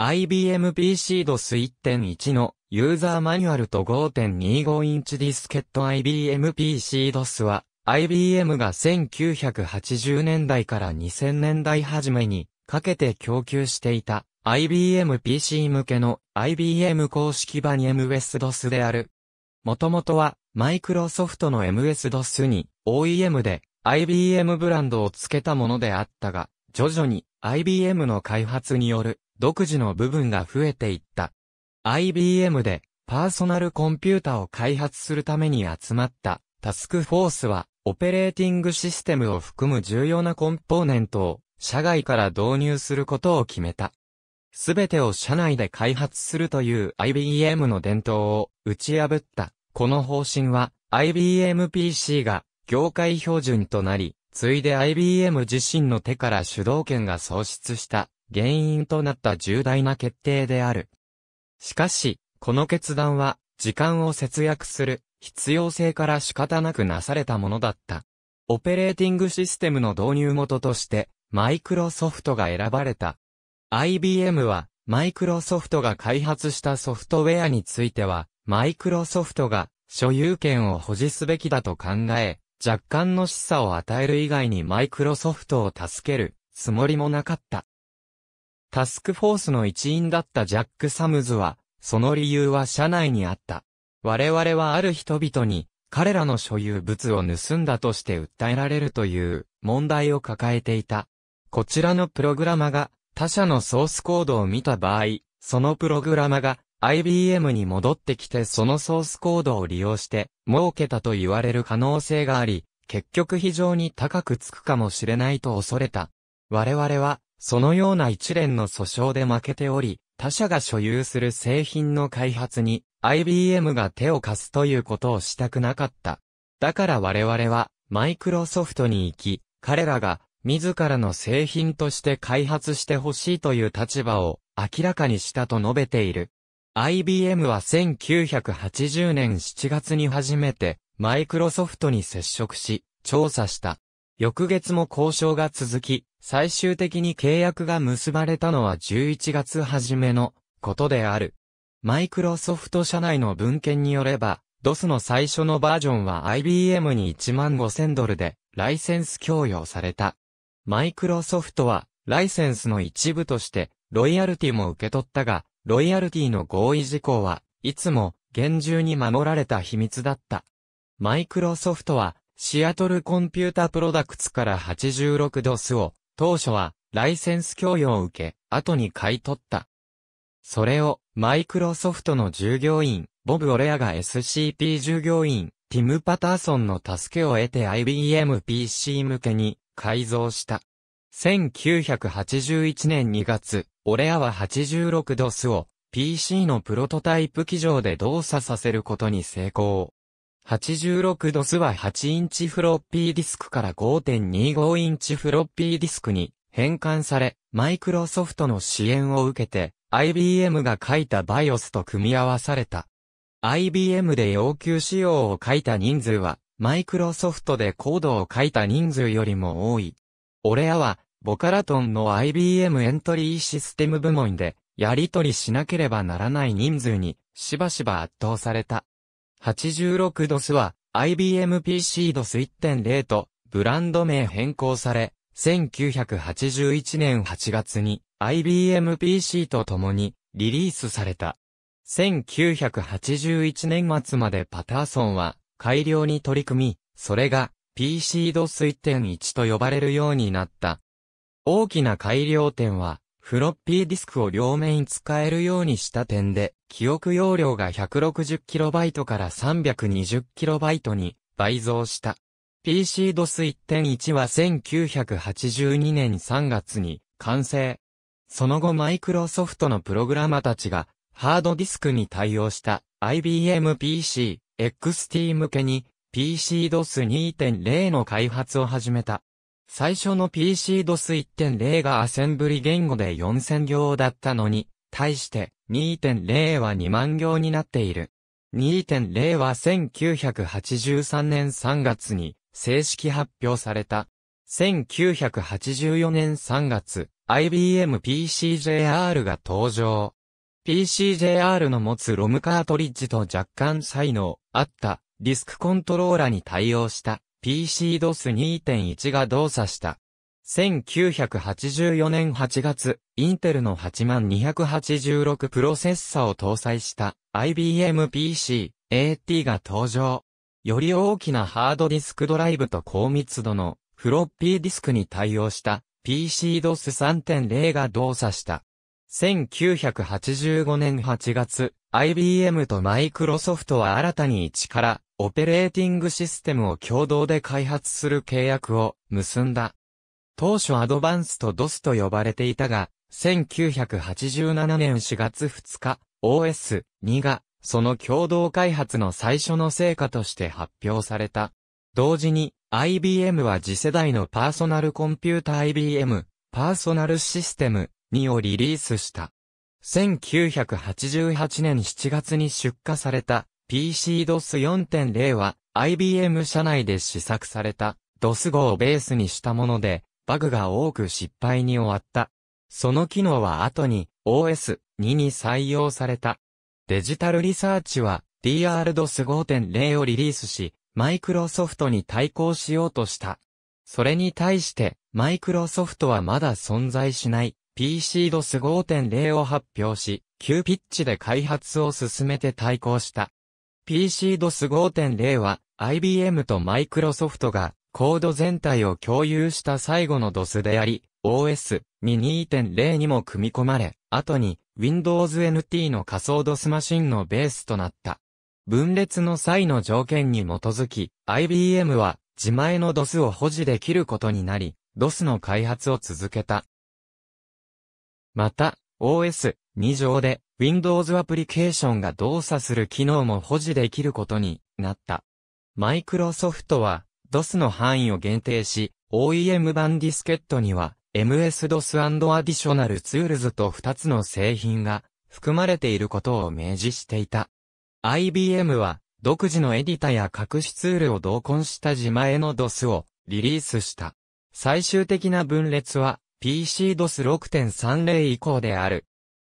IBM PC DOS 1.1のユーザーマニュアルと5.25インチディスケット IBM PC DOS は IBM が1980年代から2000年代初めにかけて供給していた IBM PC 向けの IBM 公式版 MS DOS である。もともとはマイクロソフトの MS DOS に OEM で IBM ブランドを付けたものであったが、徐々に IBM の開発による独自の部分が増えていった。IBM でパーソナルコンピュータを開発するために集まったタスクフォースはオペレーティングシステムを含む重要なコンポーネントを社外から導入することを決めた。すべてを社内で開発するという IBM の伝統を打ち破った。この方針は IBM PC が業界標準となり、ついで IBM 自身の手から主導権が喪失した原因となった重大な決定である。しかし、この決断は、時間を節約する必要性から仕方なくなされたものだった。オペレーティングシステムの導入元として、マイクロソフトが選ばれた。IBM は、マイクロソフトが開発したソフトウェアについては、マイクロソフトが所有権を保持すべきだと考え、若干の示唆を与える以外にマイクロソフトを助けるつもりもなかった。タスクフォースの一員だったジャック・サムズは、その理由は社内にあった。我々はある人々に、彼らの所有物を盗んだとして訴えられるという問題を抱えていた。こちらのプログラマが他社のソースコードを見た場合、そのプログラマが IBM に戻ってきてそのソースコードを利用して儲けたと言われる可能性があり、結局非常に高くつくかもしれないと恐れた。我々はそのような一連の訴訟で負けており、他社が所有する製品の開発に IBM が手を貸すということをしたくなかった。だから我々はマイクロソフトに行き、彼らが自らの製品として開発してほしいという立場を明らかにしたと述べている。IBM は1980年7月に初めてマイクロソフトに接触し、調査した。翌月も交渉が続き、最終的に契約が結ばれたのは11月初めのことである。マイクロソフト社内の文献によれば、DOS の最初のバージョンは IBM に1万5000ドルでライセンス供与された。マイクロソフトはライセンスの一部としてロイヤルティも受け取ったが、ロイヤルティの合意事項はいつも厳重に守られた秘密だった。マイクロソフトはシアトルコンピュータプロダクツから86ドスを、当初はライセンス供与を受け、後に買い取った。それを、マイクロソフトの従業員、ボブ・オレアが SCP 従業員、ティム・パターソンの助けを得て IBM PC 向けに改造した。1981年2月、オレアは86ドスを PC のプロトタイプ機上で動作させることに成功。8 6ドスは8インチフロッピーディスクから5.25インチフロッピーディスクに変換され、マイクロソフトの支援を受けて、IBM が書いた BIOS と組み合わされた。IBM で要求仕様を書いた人数は、マイクロソフトでコードを書いた人数よりも多い。俺らは、ボカラトンの IBM エントリーシステム部門で、やりとりしなければならない人数に、しばしば圧倒された。86DOS は IBM PC-DOS1.0 とブランド名変更され、1981年8月に IBM PC と共にリリースされた。1981年末までパターソンは改良に取り組み、それが PC-DOS1.1 と呼ばれるようになった。大きな改良点は、フロッピーディスクを両面使えるようにした点で、記憶容量が 160KB から 320KB に倍増した。PCDOS1.1 は1982年3月に完成。その後マイクロソフトのプログラマたちがハードディスクに対応した IBM PC、XT 向けに PCDOS2.0 の開発を始めた。最初の PCDOS1.0 がアセンブリ言語で4000行だったのに、対して2.0は2万行になっている。2.0は1983年3月に正式発表された。1984年3月、IBM PCJR が登場。PCJR の持つロムカートリッジと若干才能あったディスクコントローラに対応した PC DOS2.1 が動作した1984年8月、インテルの8286プロセッサを搭載した IBM PC AT が登場。より大きなハードディスクドライブと高密度のフロッピーディスクに対応した PCDOS 3.0が動作した。1985年8月、IBM とマイクロソフトは新たに一からオペレーティングシステムを共同で開発する契約を結んだ。当初アドバンスと DOS と呼ばれていたが、1987年4月2日、OS2 が、その共同開発の最初の成果として発表された。同時に、IBM は次世代のパーソナルコンピュータ IBM、パーソナルシステム2をリリースした。1988年7月に出荷された PCDOS4.0 は IBM 社内で試作された DOS5 をベースにしたものでバグが多く失敗に終わった。その機能は後に OS2 に採用された。デジタルリサーチは DRDOS5.0 をリリースし、マイクロソフトに対抗しようとした。それに対して、マイクロソフトはまだ存在しない PCDOS5.0 を発表し、急ピッチで開発を進めて対抗した。PCDOS5.0 は IBM とマイクロソフトがコード全体を共有した最後の DOS であり、OS に2.0にも組み込まれ、後に Windows NT の仮想 DOS マシンのベースとなった。分裂の際の条件に基づき、IBM は自前の DOS を保持できることになり、DOS の開発を続けた。また、OS 2上で Windows アプリケーションが動作する機能も保持できることになった。マイクロソフトは DOS の範囲を限定し、OEM 版ディスケットには、MS-DOS& アディショナルツールズと2つの製品が含まれていることを明示していた。IBM は、独自のエディタや隠しツールを同梱した自前の DOS をリリースした。最終的な分裂は PCDOS6.30 以降である。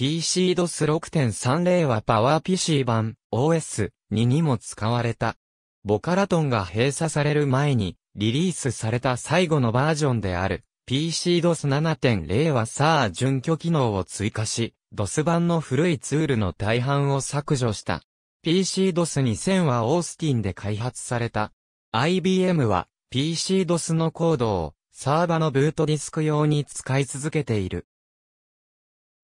PCDOS6.30 は PowerPC 版 OS ににも使われた。ボカラトンが閉鎖される前に、リリースされた最後のバージョンである、PCDOS7.0 はさあ準拠機能を追加し、DOS 版の古いツールの大半を削除した。PCDOS2000 はオースティンで開発された。IBM は PCDOS のコードをサーバのブートディスク用に使い続けている。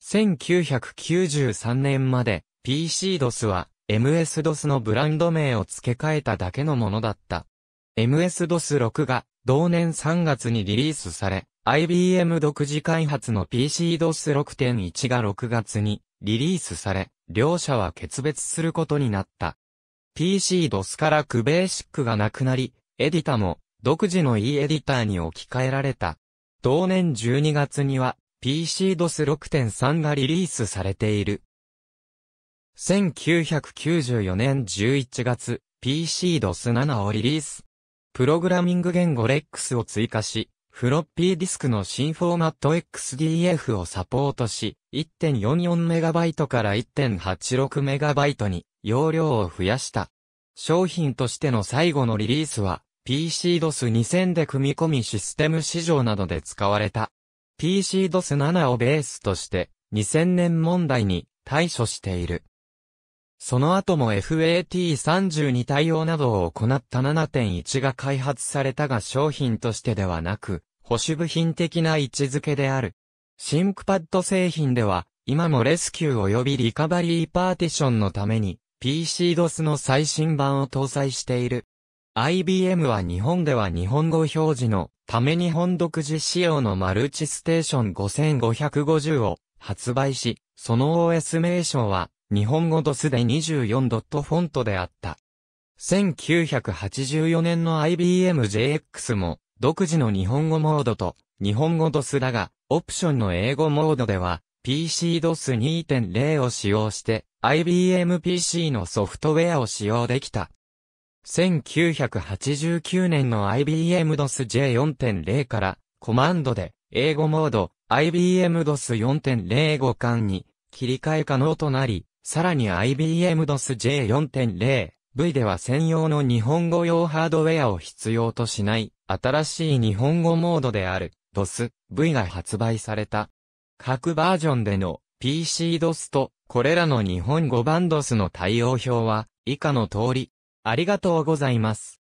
1993年まで PCDOS は MS-DOS のブランド名を付け替えただけのものだった。MS-DOS 6が同年3月にリリースされ、IBM 独自開発の PC-DOS 6.1が6月にリリースされ、両社は決別することになった。PC-DOS からクベーシックがなくなり、エディタも独自の E エディターに置き換えられた。同年12月には PC-DOS 6.3がリリースされている。1994年11月、PC-DOS7 をリリース。プログラミング言語 REX を追加し、フロッピーディスクの新フォーマット XDF をサポートし、1.44MB から 1.86MB に容量を増やした。商品としての最後のリリースは、PC-DOS2000 で組み込みシステム市場などで使われた。PC-DOS7 をベースとして、2000年問題に対処している。その後も FAT32 対応などを行った7.1が開発されたが商品としてではなく、保守部品的な位置づけである。シンクパッド製品では、今もレスキュー及びリカバリーパーティションのために、PCDOS の最新版を搭載している。IBM は日本では日本語表示のため日本独自仕様のマルチステーション5550を発売し、その OS 名称は日本語ドスで24ドットフォントであった。1984年の IBM JX も、独自の日本語モードと、日本語ドスだが、オプションの英語モードでは、PCDOS2.0 を使用して、IBM PC のソフトウェアを使用できた。1989年の IBM DOS J4.0 から、コマンドで、英語モード、IBM DOS 4.0互換に、切り替え可能となり、さらに IBM DOS J4.0 V では専用の日本語用ハードウェアを必要としない新しい日本語モードである DOS V が発売された。各バージョンでの PC DOS とこれらの日本語版 DOS の対応表は以下の通り。ありがとうございます。